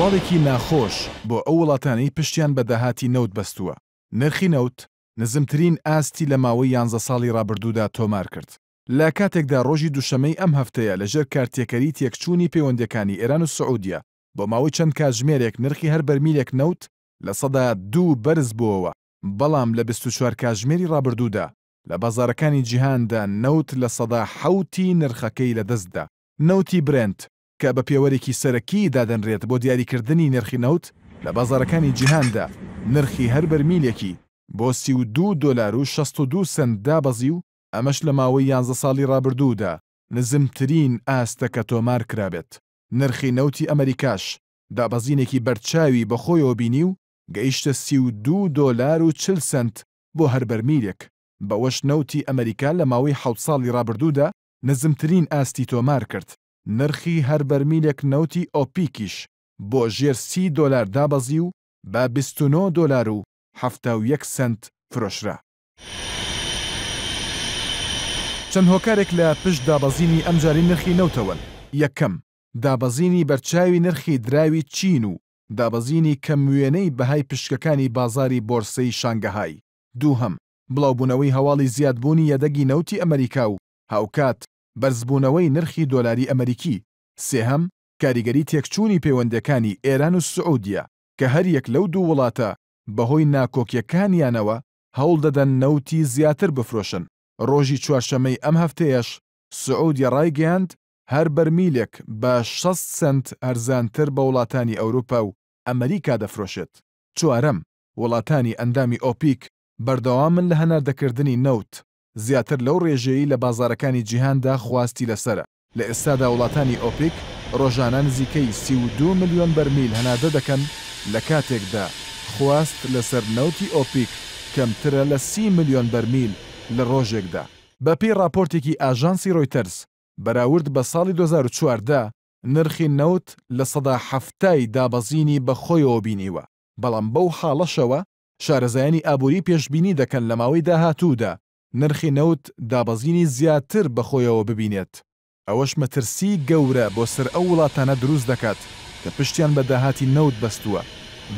هەواڵێکی ناخۆش بۆ ئەو وڵاتانی پشتیان بە داهاتی نەوت بەستووە نرخی نەوت نزمترین ئاستی لە ماوەی یانزە ساڵی ڕابردوودا تۆمار کرد لە کاتێکدا ڕۆژی دوشەمەی ئەم هەفتەیە لەژێر کارتێکەری تێکچوونی پەیوەندەکانی ئێران و سعودیا بۆ ماوەی چەند کاتژمێرێک نرخی هەر بەرمیلێک نەوت لە سەدا دوو بەرز بووەوە بەڵام لە 24 کاتژمێری ڕابردوودا لە بازارەکانی جیهاندا نەوت لە سەدا حوتی نرخەکەی لەدەستدا نەوتی برند کە بە پێوەرێکی سەرەکی دادەنرێت بۆ دیاریکردنی نرخی نەوت لە بازارەکانی جیهاندا نرخی هەر بەرمیلێکی بۆ سی و دو دلار و 62 سند دابەزی و ئەمەش لە ماوەی یانزە ساڵی ڕابردوودا نزمترین ئاستە کە تۆمار کرابێت نرخی نەوتی ئەمریکاش دابەزینێکی بەرچاوی بەخۆیەوە بینی و گەیشتە سی و دو دلار و چل سند بۆ هەر بەرمیلێک بەوەش نەوتی ئەمریکا لە ماوەی حوت ساڵی ڕابردوودا نزمترین ئاستی تۆمار کرد نرخی هەر بەرمیلێک نەوتی ئۆپیکیش بۆ ژێر سی دۆلار دابەزی و بە 29 دۆلار و ه سنت فرۆشرا. چەند هۆکارێک لە پشت دابەزینی ئەمجاری نرخی نەوتەوەن یەکەم دابەزینی بەرچاوی نرخی دراوی چین و دابەزینی کەم وێنەی بەهای پشکەکانی بازاری بۆرسەی شانگەهای دووهم بڵاوبوونەوەی هەواڵی زیادبوونی یەدەگی نەوتی ئەمریکا و هاوکات بەرزبوونەوەی نرخی دۆلاری ئەمریکی سێهەم کاریگەری تێکچوونی پەیوەندەکانی ئێران و سعودیا کە هەر یەک لەو دوو وڵاتە بەهۆی ناکۆکیەکانیانەوە هەوڵ دەدەن نەوتی زیاتر بفرۆشن ڕۆژی چوارشەمەی ئەم هەفتەیەش سعودیا ڕایگەیاند هەر بەرمیلێک بە 6 سنت ئەرزانتر بە وڵاتانی ئەوروپا و ئەمریکا دەفرۆشێت چوارەم وڵاتانی ئەندامی ئۆپیک بەردەوامن لە هەناردەکردنی نەوت زیاتر لەو ڕێژەیە لە بازارەکانی جیهاندا خواستی لەسرە لە ئێستادا وڵاتانی ئۆپیک ڕۆژانە نزیکەی سی2 میلیۆن بەرمیل هەنادە دەکەن لە کاتێکدا خواست لەسەر نەوتی ئۆپیک کەمترە لە سی میلیۆن بەرمیل لە ڕۆژێکدا بە پێی راپۆرتێکی ئاژانسی ڕۆیتەرس بەراورد بە ساڵی 2004دا نرخی نەوت لە سەدا هەفتای دابەزینی بەخۆیەوە بینیوە بەڵام بەو حاڵەشەوە شارەزایانی ئابووری پێشببینی دەکەن لە ماوەی داهاتوودا نرخی نەوت دابەزینی زیاتر بەخۆیەوە ببینێت ئەوەش مەترسی گەورە بۆ سەر ئەو وڵاتانە دروست دەکات کە پشتیان بە داهاتی نەوت بەستووە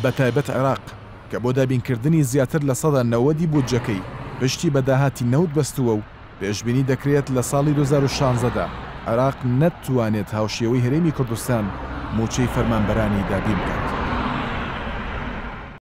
بە تایبەت عراق کە بۆ دابینکردنی زیاتر لە سەدا نەوەدی بودجەکەی پشتی بە داهاتی نەوت بەستووە و پێشببینی دەکرێت لە ساڵی 2016دا عراق نەتوانێت هاوشێوەی هەرێمی کوردستان موچەی فەرمانبەرانی دابین بکات.